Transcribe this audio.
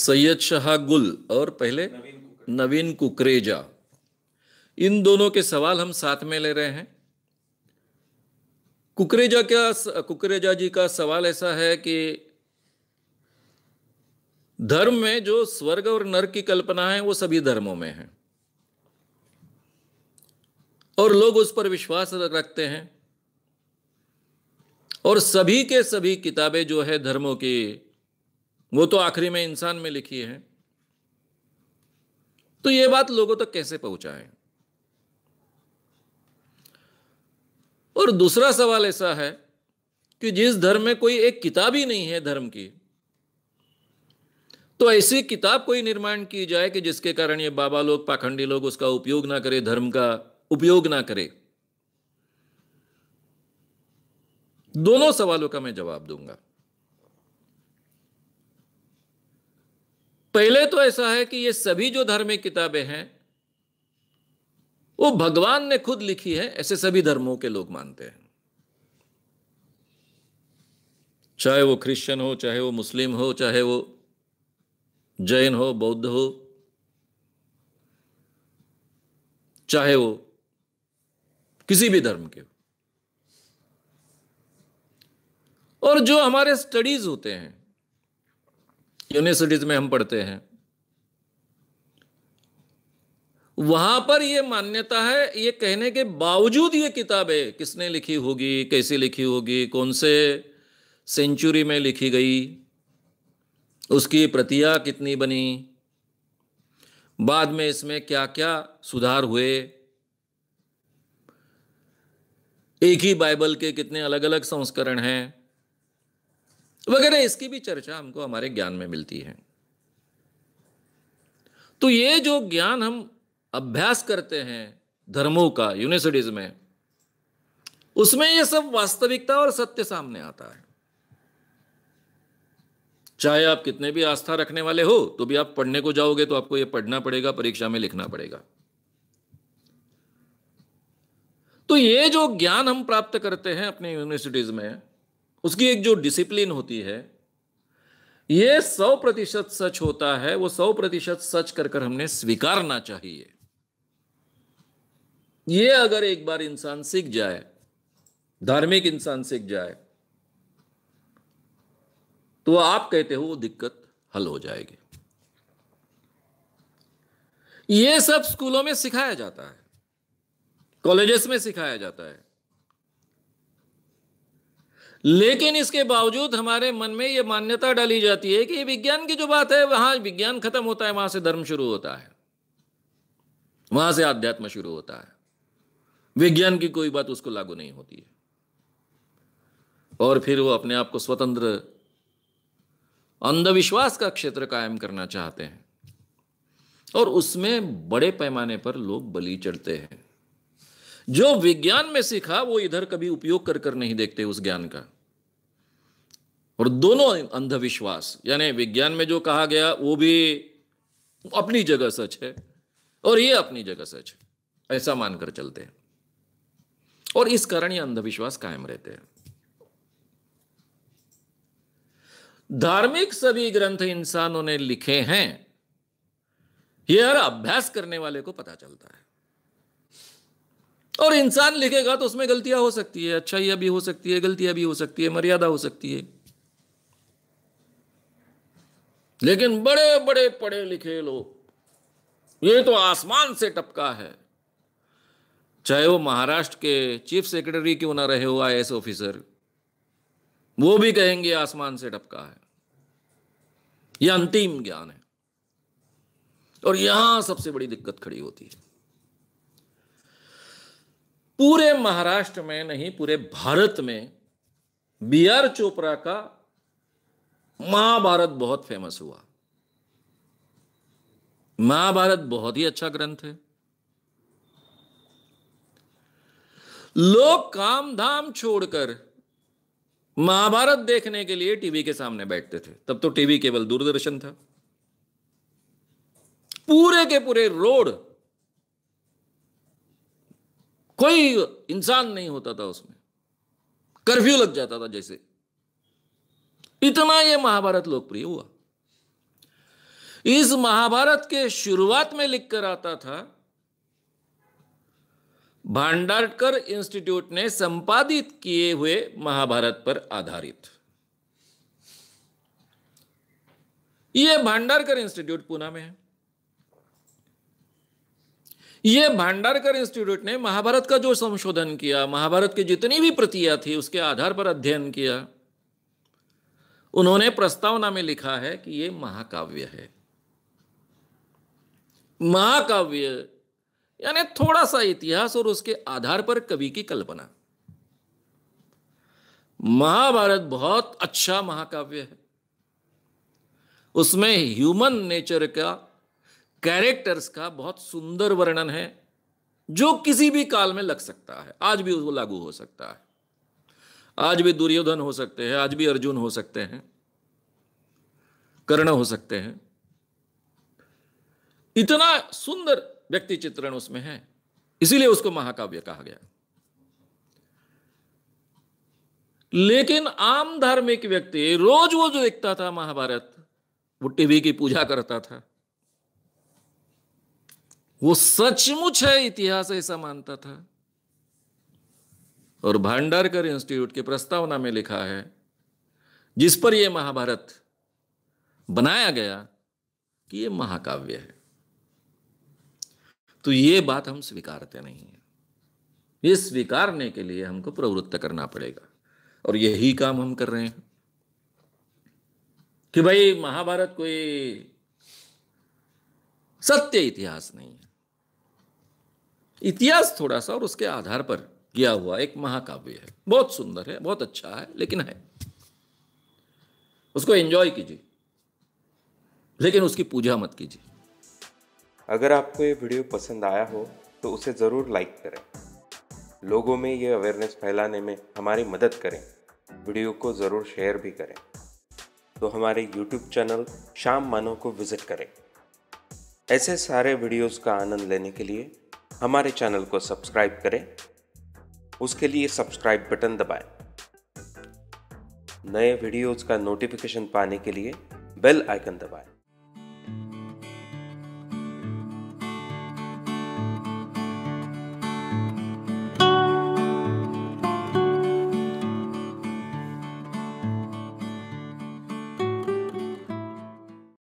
सैयद शाह गुल और पहले नवीन कुकरेजा इन दोनों के सवाल हम साथ में ले रहे हैं कुकरेजा क्या कुकरेजा जी का सवाल ऐसा है कि धर्म में जो स्वर्ग और नर की कल्पना है वो सभी धर्मों में है और लोग उस पर विश्वास रखते हैं और सभी के सभी किताबें जो है धर्मों की वो तो आखिरी में इंसान में लिखी है तो ये बात लोगों तक तो कैसे पहुंचाए और दूसरा सवाल ऐसा है कि जिस धर्म में कोई एक किताब ही नहीं है धर्म की तो ऐसी किताब कोई निर्माण की जाए कि जिसके कारण ये बाबा लोग पाखंडी लोग उसका उपयोग ना करें धर्म का उपयोग ना करें दोनों सवालों का मैं जवाब दूंगा पहले तो ऐसा है कि ये सभी जो धार्मिक किताबें हैं वो भगवान ने खुद लिखी है ऐसे सभी धर्मों के लोग मानते हैं चाहे वो क्रिश्चियन हो चाहे वो मुस्लिम हो चाहे वो जैन हो बौद्ध हो चाहे वो किसी भी धर्म के हो और जो हमारे स्टडीज होते हैं यूनिवर्सिटीज में हम पढ़ते हैं वहां पर यह मान्यता है ये कहने के बावजूद ये किताबें किसने लिखी होगी कैसे लिखी होगी कौन से सेंचुरी में लिखी गई उसकी प्रतिया कितनी बनी बाद में इसमें क्या क्या सुधार हुए एक ही बाइबल के कितने अलग अलग संस्करण हैं वगैरह इसकी भी चर्चा हमको हमारे ज्ञान में मिलती है तो ये जो ज्ञान हम अभ्यास करते हैं धर्मों का यूनिवर्सिटीज में उसमें ये सब वास्तविकता और सत्य सामने आता है चाहे आप कितने भी आस्था रखने वाले हो तो भी आप पढ़ने को जाओगे तो आपको ये पढ़ना पड़ेगा परीक्षा में लिखना पड़ेगा तो ये जो ज्ञान हम प्राप्त करते हैं अपने यूनिवर्सिटीज में उसकी एक जो डिसिप्लिन होती है ये सौ प्रतिशत सच होता है वो सौ प्रतिशत सच कर कर हमने स्वीकारना चाहिए ये अगर एक बार इंसान सीख जाए धार्मिक इंसान सीख जाए तो आप कहते हो वो दिक्कत हल हो जाएगी ये सब स्कूलों में सिखाया जाता है कॉलेजेस में सिखाया जाता है लेकिन इसके बावजूद हमारे मन में यह मान्यता डाली जाती है कि विज्ञान की जो बात है वहां विज्ञान खत्म होता है वहां से धर्म शुरू होता है वहां से आध्यात्म शुरू होता है विज्ञान की कोई बात उसको लागू नहीं होती है और फिर वो अपने आप को स्वतंत्र अंधविश्वास का क्षेत्र कायम करना चाहते हैं और उसमें बड़े पैमाने पर लोग बलि चढ़ते हैं जो विज्ञान में सीखा वो इधर कभी उपयोग कर कर नहीं देखते उस ज्ञान का और दोनों अंधविश्वास यानी विज्ञान में जो कहा गया वो भी अपनी जगह सच है और ये अपनी जगह सच है ऐसा मानकर चलते हैं और इस कारण ये अंधविश्वास कायम रहते हैं धार्मिक सभी ग्रंथ इंसानों ने लिखे हैं ये हर अभ्यास करने वाले को पता चलता है और इंसान लिखेगा तो उसमें गलतियां हो सकती है अच्छाइयां भी हो सकती है गलतियां भी हो सकती है मर्यादा हो सकती है लेकिन बड़े बड़े पढ़े लिखे लोग ये तो आसमान से टपका है चाहे वो महाराष्ट्र के चीफ सेक्रेटरी क्यों ना रहे हो आई ऑफिसर वो भी कहेंगे आसमान से टपका है यह अंतिम ज्ञान है और यहां सबसे बड़ी दिक्कत खड़ी होती है पूरे महाराष्ट्र में नहीं पूरे भारत में बी आर चोपड़ा का महाभारत बहुत फेमस हुआ महाभारत बहुत ही अच्छा ग्रंथ है लोग काम धाम छोड़कर महाभारत देखने के लिए टीवी के सामने बैठते थे तब तो टीवी केवल दूरदर्शन था पूरे के पूरे रोड कोई इंसान नहीं होता था उसमें कर्फ्यू लग जाता था जैसे इतना यह महाभारत लोकप्रिय हुआ इस महाभारत के शुरुआत में लिखकर आता था भांडारकर इंस्टीट्यूट ने संपादित किए हुए महाभारत पर आधारित यह भांडारकर इंस्टीट्यूट पुणे में है यह भांडारकर इंस्टीट्यूट ने महाभारत का जो संशोधन किया महाभारत की जितनी भी प्रतियां थी उसके आधार पर अध्ययन किया उन्होंने प्रस्तावना में लिखा है कि यह महाकाव्य है महाकाव्य यानी थोड़ा सा इतिहास और उसके आधार पर कवि की कल्पना महाभारत बहुत अच्छा महाकाव्य है उसमें ह्यूमन नेचर का कैरेक्टर्स का बहुत सुंदर वर्णन है जो किसी भी काल में लग सकता है आज भी उसको लागू हो सकता है आज भी दुर्योधन हो सकते हैं आज भी अर्जुन हो सकते हैं कर्ण हो सकते हैं इतना सुंदर व्यक्ति चित्रण उसमें है इसीलिए उसको महाकाव्य कहा गया लेकिन आम धार्मिक व्यक्ति रोज वो जो देखता था महाभारत वो टीवी की पूजा करता था वो सचमुच है इतिहास ऐसा मानता था और भांडारकर इंस्टीट्यूट की प्रस्तावना में लिखा है जिस पर यह महाभारत बनाया गया कि यह महाकाव्य है तो ये बात हम स्वीकारते नहीं है ये स्वीकारने के लिए हमको प्रवृत्त करना पड़ेगा और यही काम हम कर रहे हैं कि भाई महाभारत कोई सत्य इतिहास नहीं है इतिहास थोड़ा सा और उसके आधार पर किया हुआ एक महाकाव्य है बहुत सुंदर है बहुत अच्छा है लेकिन है उसको एंजॉय कीजिए लेकिन उसकी पूजा मत कीजिए अगर आपको ये वीडियो पसंद आया हो तो उसे ज़रूर लाइक करें लोगों में ये अवेयरनेस फैलाने में हमारी मदद करें वीडियो को ज़रूर शेयर भी करें तो हमारे यूट्यूब चैनल शाम मानो को विज़िट करें ऐसे सारे वीडियोस का आनंद लेने के लिए हमारे चैनल को सब्सक्राइब करें उसके लिए सब्सक्राइब बटन दबाएं। नए वीडियोस का नोटिफिकेशन पाने के लिए बेल आइकन दबाएं।